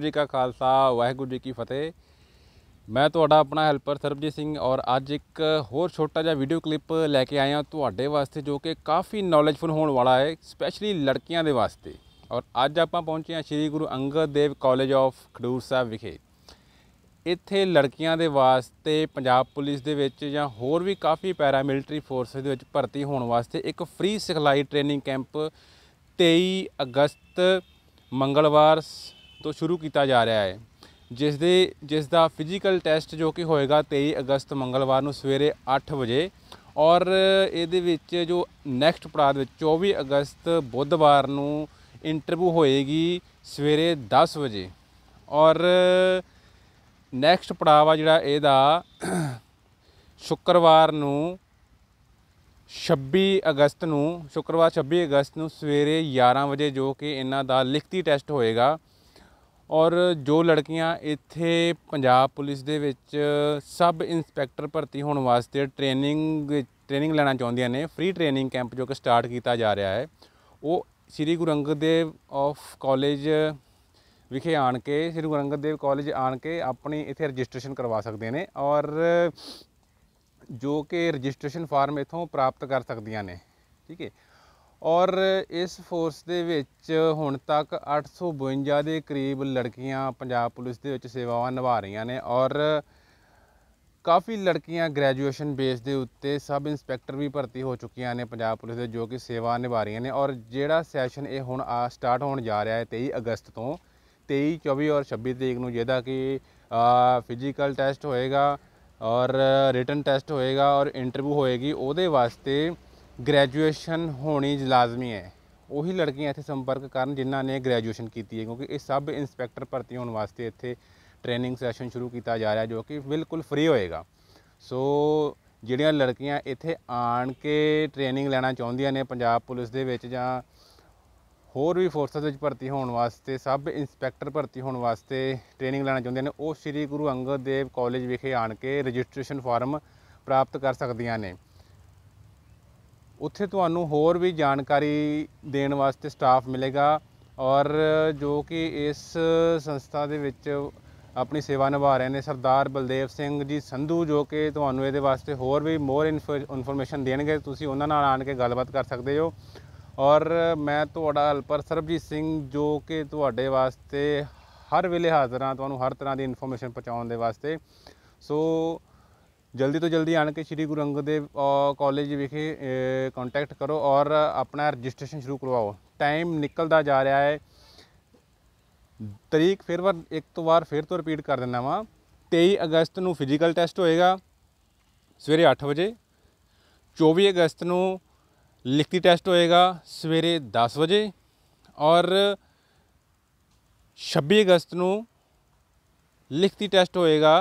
ਜੀ ਕਾ ਖਾਲਸਾ ਵਾਹਿਗੁਰੂ ਜੀ ਕੀ ਫਤਿਹ ਮੈਂ ਤੁਹਾਡਾ ਆਪਣਾ ਹੈਲਪਰ ਸਰਬਜੀਤ ਸਿੰਘ ਔਰ ਅੱਜ ਇੱਕ ਹੋਰ ਛੋਟਾ ਜਿਹਾ ਵੀਡੀਓ ਕਲਿੱਪ ਲੈ ਕੇ ਆਇਆ ਤੁਹਾਡੇ ਵਾਸਤੇ ਜੋ ਕਿ ਕਾਫੀ ਨੌਲੇਜਫੁਲ ਹੋਣ ਵਾਲਾ ਹੈ ਸਪੈਸ਼ਲੀ ਲੜਕੀਆਂ ਦੇ ਵਾਸਤੇ ਔਰ ਅੱਜ ਆਪਾਂ ਪਹੁੰਚੇ ਹਾਂ ਸ੍ਰੀ ਗੁਰੂ ਅੰਗਦ ਦੇਵ ਕਾਲਜ ਆਫ ਖਡੂਰ ਸਾਹਿਬ ਵਿਖੇ ਇੱਥੇ ਲੜਕੀਆਂ ਦੇ ਵਾਸਤੇ ਪੰਜਾਬ ਪੁਲਿਸ ਦੇ ਵਿੱਚ ਜਾਂ ਹੋਰ ਵੀ ਕਾਫੀ ਪੈਰਾ ਮਿਲਟਰੀ ਫੋਰਸਸ ਦੇ ਵਿੱਚ ਭਰਤੀ ਹੋਣ ਵਾਸਤੇ ਇੱਕ ਫ੍ਰੀ ਸਿਖਲਾਈ ਟ੍ਰੇਨਿੰਗ ਕੈਂਪ 23 ਅਗਸਤ ਮੰਗਲਵਾਰ ਤੋਂ ਸ਼ੁਰੂ ਕੀਤਾ ਜਾ ਰਿਹਾ ਹੈ ਜਿਸ ਦੇ ਜਿਸ ਦਾ ਫਿਜ਼ੀਕਲ ਟੈਸਟ ਜੋ ਕਿ ਹੋਏਗਾ 23 ਅਗਸਤ ਮੰਗਲਵਾਰ ਨੂੰ ਸਵੇਰੇ 8 ਵਜੇ ਔਰ ਇਹਦੇ ਵਿੱਚ ਜੋ ਨੈਕਸਟ ਪੜਾਅ ਦੇ ਵਿੱਚ 24 ਅਗਸਤ ਬੁੱਧਵਾਰ ਨੂੰ ਇੰਟਰਵਿਊ ਹੋਏਗੀ ਸਵੇਰੇ 10 ਵਜੇ ਔਰ ਨੈਕਸਟ ਪੜਾਅ ਆ ਜਿਹੜਾ ਇਹਦਾ ਸ਼ੁੱਕਰਵਾਰ ਨੂੰ 26 ਅਗਸਤ ਨੂੰ ਸ਼ੁੱਕਰਵਾਰ 26 ਅਗਸਤ ਨੂੰ ਸਵੇਰੇ 11 ਵਜੇ ਜੋ ਕਿ ਇਹਨਾਂ ਦਾ ਲਿਖਤੀ ਟੈਸਟ ਹੋਏਗਾ ਔਰ ਜੋ ਲੜਕੀਆਂ ਇੱਥੇ ਪੰਜਾਬ ਪੁਲਿਸ ਦੇ ਵਿੱਚ ਸਬ ਇੰਸਪੈਕਟਰ ਭਰਤੀ ਹੋਣ ਵਾਸਤੇ ਟ੍ਰੇਨਿੰਗ ਟ੍ਰੇਨਿੰਗ ਲੈਣਾ ਚਾਹੁੰਦੀਆਂ ਨੇ ਫ੍ਰੀ ਟ੍ਰੇਨਿੰਗ ਕੈਂਪ ਜੋ ਕਿ ਸਟਾਰਟ ਕੀਤਾ ਜਾ ਰਿਹਾ ਹੈ ਉਹ ਸ੍ਰੀ ਗੁਰੂ ਅੰਗਦ ਦੇਵ ਆਫ ਕਾਲਜ ਵਿਖੇ ਆਣ ਕੇ ਸ੍ਰੀ ਗੁਰੂ ਅੰਗਦ ਦੇਵ ਕਾਲਜ ਆਣ ਕੇ ਆਪਣੀ ਇੱਥੇ ਰਜਿਸਟ੍ਰੇਸ਼ਨ ਕਰਵਾ ਸਕਦੇ ਨੇ ਔਰ ਜੋ ਕਿ ਰਜਿਸਟ੍ਰੇਸ਼ਨ ਫਾਰਮ ਇਥੋਂ ਪ੍ਰਾਪਤ ਕਰ ਸਕਦੀਆਂ ਨੇ ਠੀਕ ਹੈ ਔਰ ਇਸ ਫੋਰਸ ਦੇ ਵਿੱਚ ਹੁਣ ਤੱਕ 852 ਦੇ ਕਰੀਬ ਲੜਕੀਆਂ ਪੰਜਾਬ ਪੁਲਿਸ ਦੇ ਵਿੱਚ ਸੇਵਾਵਾਂ ਨਿਭਾ ਰਹੀਆਂ ਨੇ ਔਰ ਕਾਫੀ ਲੜਕੀਆਂ ਗ੍ਰੈਜੂਏਸ਼ਨ ਬੇਸ ਦੇ ਉੱਤੇ ਸਬ ਇੰਸਪੈਕਟਰ ਵੀ ਭਰਤੀ ਹੋ ਚੁੱਕੀਆਂ ਨੇ ਪੰਜਾਬ ਪੁਲਿਸ ਦੇ ਜੋ ਕਿ ਸੇਵਾ ਨਿਭਾ ਰਹੀਆਂ ਨੇ ਔਰ ਜਿਹੜਾ ਸੈਸ਼ਨ ਇਹ ਹੁਣ ਆ ਸਟਾਰਟ ਹੋਣ ਜਾ ਰਿਹਾ ਹੈ 23 ਅਗਸਤ ਤੋਂ 23 24 ਔਰ 26 ਤਰੀਕ ਨੂੰ ਜਿਹਦਾ ਕਿ ਫਿਜ਼ੀਕਲ ਟੈਸਟ ਹੋਏਗਾ ਔਰ ਰਿਟਨ ਟੈਸਟ ਹੋਏਗਾ ਔਰ ਇੰਟਰਵਿਊ ਹੋਏਗੀ ਉਹਦੇ ਵਾਸਤੇ ਗ੍ਰੈਜੂਏਸ਼ਨ ਹੋਣੀ ਲਾਜ਼ਮੀ ਹੈ ਉਹੀ ਲੜਕੀਆਂ ਇੱਥੇ ਸੰਪਰਕ ਕਰਨ ਜਿਨ੍ਹਾਂ ਨੇ ਗ੍ਰੈਜੂਏਸ਼ਨ ਕੀਤੀ ਹੈ ਕਿਉਂਕਿ ਇਹ ਸਭ ਇੰਸਪੈਕਟਰ ਭਰਤੀ ਹੋਣ ਵਾਸਤੇ ਇੱਥੇ ਟ੍ਰੇਨਿੰਗ ਸੈਸ਼ਨ ਸ਼ੁਰੂ ਕੀਤਾ ਜਾ ਰਿਹਾ ਜੋ ਕਿ ਬਿਲਕੁਲ ਫ੍ਰੀ ਹੋਏਗਾ ਸੋ ਜਿਹੜੀਆਂ ਲੜਕੀਆਂ ਇੱਥੇ ਆਣ ਕੇ ਟ੍ਰੇਨਿੰਗ ਲੈਣਾ ਚਾਹੁੰਦੀਆਂ ਨੇ ਪੰਜਾਬ ਪੁਲਿਸ ਦੇ ਵਿੱਚ ਜਾਂ ਹੋਰ ਵੀ ਫੋਰਸਸ ਵਿੱਚ ਭਰਤੀ ਹੋਣ ਵਾਸਤੇ ਸਭ ਇੰਸਪੈਕਟਰ ਭਰਤੀ ਹੋਣ ਵਾਸਤੇ ਟ੍ਰੇਨਿੰਗ ਲੈਣਾ ਚਾਹੁੰਦੀਆਂ ਨੇ ਉਹ ਸ੍ਰੀ ਗੁਰੂ ਅੰਗਦ ਦੇਵ ਕਾਲਜ ਵਿਖੇ ਆਣ ਕੇ ਰਜਿਸਟ੍ਰੇਸ਼ਨ ਫਾਰਮ ਪ੍ਰਾਪਤ ਕਰ ਸਕਦੀਆਂ ਨੇ ਉੱਥੇ ਤੁਹਾਨੂੰ ਹੋਰ ਵੀ ਜਾਣਕਾਰੀ ਦੇਣ ਵਾਸਤੇ ਸਟਾਫ ਮਿਲੇਗਾ ਔਰ ਜੋ ਕਿ ਇਸ ਸੰਸਥਾ ਦੇ ਵਿੱਚ ਆਪਣੀ ਸੇਵਾ ਨਿਭਾ ਰਹੇ ਨੇ ਸਰਦਾਰ ਬਲਦੇਵ ਸਿੰਘ ਜੀ ਸੰਧੂ ਜੋ ਕਿ ਤੁਹਾਨੂੰ ਇਹਦੇ ਵਾਸਤੇ ਹੋਰ ਵੀ ਮੋਰ ਇਨਫੋਰਮੇਸ਼ਨ ਦੇਣਗੇ ਤੁਸੀਂ ਉਹਨਾਂ ਨਾਲ ਆਣ ਕੇ ਗੱਲਬਾਤ ਕਰ ਸਕਦੇ ਹੋ ਔਰ ਮੈਂ ਤੁਹਾਡਾ ਹਲਪਰ ਸਰਬਜੀਤ ਸਿੰਘ ਜੋ ਕਿ ਤੁਹਾਡੇ ਵਾਸਤੇ ਹਰ ਵੇਲੇ ਹਾਜ਼ਰ ਹਾਂ ਤੁਹਾਨੂੰ ਹਰ ਤਰ੍ਹਾਂ ਦੀ ਇਨਫੋਰਮੇਸ਼ਨ ਪਹੁੰਚਾਉਣ ਦੇ ਵਾਸਤੇ ਸੋ ਜਲਦੀ ਤੋਂ ਜਲਦੀ ਆਣ ਕੇ ਸ੍ਰੀ ਗੁਰੂ ਅੰਗਦ ਦੇਵ ਕਾਲਜ ਵਿਖੇ ਕੰਟੈਕਟ ਕਰੋ ਔਰ ਆਪਣਾ ਰਜਿਸਟ੍ਰੇਸ਼ਨ ਸ਼ੁਰੂ ਕਰਵਾਓ ਟਾਈਮ ਨਿਕਲਦਾ ਜਾ ਰਿਹਾ ਹੈ ਤਰੀਕ ਫਿਰ ਵਾਰ ਇੱਕ ਤੋਂ ਵਾਰ ਫਿਰ ਤੋਂ ਰਿਪੀਟ ਕਰ ਦਿੰਦਾ ਵਾਂ 23 ਅਗਸਤ ਨੂੰ ਫਿਜ਼ੀਕਲ ਟੈਸਟ ਹੋਏਗਾ ਸਵੇਰੇ 8 ਵਜੇ 24 ਅਗਸਤ ਨੂੰ ਲਿਖਤੀ ਟੈਸਟ ਹੋਏਗਾ ਸਵੇਰੇ 10 ਵਜੇ ਔਰ 26 ਅਗਸਤ ਨੂੰ ਲਿਖਤੀ ਟੈਸਟ ਹੋਏਗਾ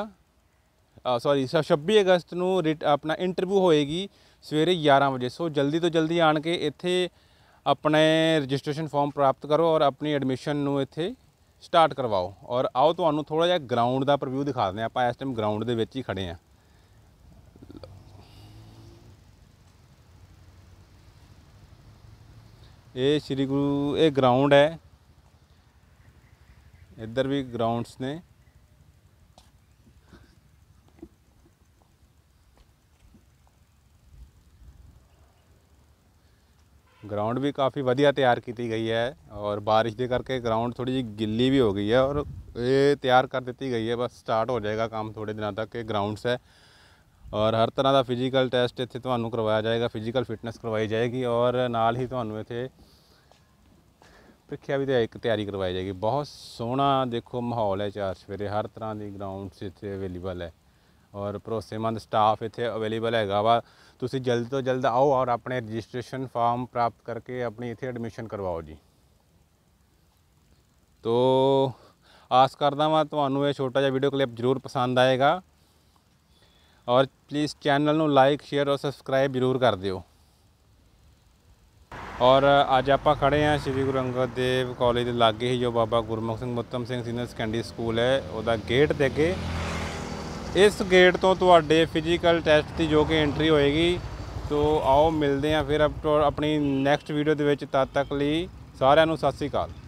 ਸੌਰੀ 26 ਅਗਸਤ ਨੂੰ ਆਪਣਾ ਇੰਟਰਵਿਊ ਹੋਏਗੀ ਸਵੇਰੇ 11 ਵਜੇ ਸੋ ਜਲਦੀ ਤੋਂ ਜਲਦੀ ਆਣ ਕੇ ਇੱਥੇ ਆਪਣੇ ਰਜਿਸਟ੍ਰੇਸ਼ਨ ਫਾਰਮ ਪ੍ਰਾਪਤ ਕਰੋ ਔਰ ਆਪਣੀ ਐਡਮਿਸ਼ਨ ਨੂੰ ਇੱਥੇ ਸਟਾਰਟ ਕਰਵਾਓ ਔਰ ਆਓ ਤੁਹਾਨੂੰ ਥੋੜਾ ਜਿਹਾ ਗਰਾਊਂਡ ਦਾ ਪ੍ਰੀਵਿਊ ਦਿਖਾ ਦਿੰਦੇ ਆਪਾਂ ਇਸ ਟਾਈਮ ਗਰਾਊਂਡ ਦੇ ਵਿੱਚ ਹੀ ਖੜੇ ਆ ਇਹ ਸ੍ਰੀ ਗੁਰੂ ਇਹ ਗਰਾਊਂਡ ਹੈ ਇੱਧਰ ਵੀ ਗਰਾਊਂਡਸ ਨੇ ਗਰਾਊਂਡ ਵੀ ਕਾਫੀ ਵਧੀਆ ਤਿਆਰ ਕੀਤੀ ਗਈ ਹੈ ਔਰ بارش ਦੇ ਕਰਕੇ ਗਰਾਊਂਡ ਥੋੜੀ ਜਿਹੀ ਗਿੱਲੀ ਵੀ ਹੋ ਗਈ ਹੈ ਔਰ ਇਹ ਤਿਆਰ ਕਰ ਦਿੱਤੀ ਗਈ ਹੈ ਬਸ ਸਟਾਰਟ ਹੋ ਜਾਏਗਾ ਕੰਮ ਥੋੜੇ ਦਿਨਾਂ ਤੱਕ ਇਹ ਗਰਾਊਂਡਸ ਹੈ ਔਰ ਹਰ ਤਰ੍ਹਾਂ ਦਾ ਫਿਜ਼ੀਕਲ ਟੈਸਟ ਇੱਥੇ ਤੁਹਾਨੂੰ ਕਰਵਾਇਆ ਜਾਏਗਾ ਫਿਜ਼ੀਕਲ ਫਿਟਨੈਸ ਕਰਵਾਈ ਜਾਏਗੀ ਔਰ ਨਾਲ ਹੀ ਤੁਹਾਨੂੰ ਇੱਥੇ ਪ੍ਰੀਖਿਆ ਵੀ ਦੇ ਇੱਕ ਤਿਆਰੀ ਕਰਵਾਈ ਜਾਏਗੀ ਬਹੁਤ ਸੋਹਣਾ ਦੇਖੋ ਮਾਹੌਲ ਹੈ ਚਾਰ ਸਵੇਰੇ ਹਰ ਤਰ੍ਹਾਂ ਦੀ ਗਰਾਊਂਡਸ ਇੱਥੇ ਅਵੇਲੇਬਲ ਹੈ ਔਰ ਭਰੋਸੇਮੰਦ ਸਟਾਫ ਇੱਥੇ ਅਵੇਲੇਬਲ ਹੈਗਾ ਵਾ ਤੁਸੀਂ ਜਲਦ ਤੋਂ ਜਲਦ ਆਓ ਔਰ ਆਪਣੇ ਰਜਿਸਟ੍ਰੇਸ਼ਨ ਫਾਰਮ ਪ੍ਰਾਪਤ ਕਰਕੇ ਆਪਣੀ ਇੱਥੇ ਐਡਮਿਸ਼ਨ ਕਰਵਾਓ ਜੀ ਤੋ ਆਸ ਕਰਦਾ ਵਾਂ ਤੁਹਾਨੂੰ ਇਹ ਛੋਟਾ ਜਿਹਾ ਵੀਡੀਓ ਕਲਿੱਪ ਜ਼ਰੂਰ ਪਸੰਦ ਆਏਗਾ ਔਰ ਪਲੀਜ਼ ਚੈਨਲ ਨੂੰ ਲਾਈਕ ਸ਼ੇਅਰ ਔਰ ਸਬਸਕ੍ਰਾਈਬ ਜ਼ਰੂਰ ਕਰ ਦਿਓ ਔਰ ਅੱਜ ਆਪਾਂ ਖੜੇ ਆਂ ਸ੍ਰੀ ਗੁਰੂ ਅੰਗਦ ਦੇਵ ਕਾਲਜ ਦੇ ਲਾਗੇ ਹੀ ਜੋ Baba Gurmukh Singh Uttam Singh senior secondary school ਹੈ ਉਹਦਾ ਗੇਟ ਦੇ ਅੱਗੇ ਇਸ ਗੇਟ ਤੋਂ ਤੁਹਾਡੇ ਫਿਜ਼ੀਕਲ ਟੈਸਟ ਦੀ ਜੋ ਕਿ ਐਂਟਰੀ ਹੋਏਗੀ ਸੋ ਆਓ ਮਿਲਦੇ ਆਂ ਫਿਰ ਆਪਣੀ ਨੈਕਸਟ ਵੀਡੀਓ ਦੇ ਵਿੱਚ ਤਦ ਤੱਕ ਲਈ ਸਾਰਿਆਂ ਨੂੰ ਸਤਿ ਸ੍ਰੀ ਅਕਾਲ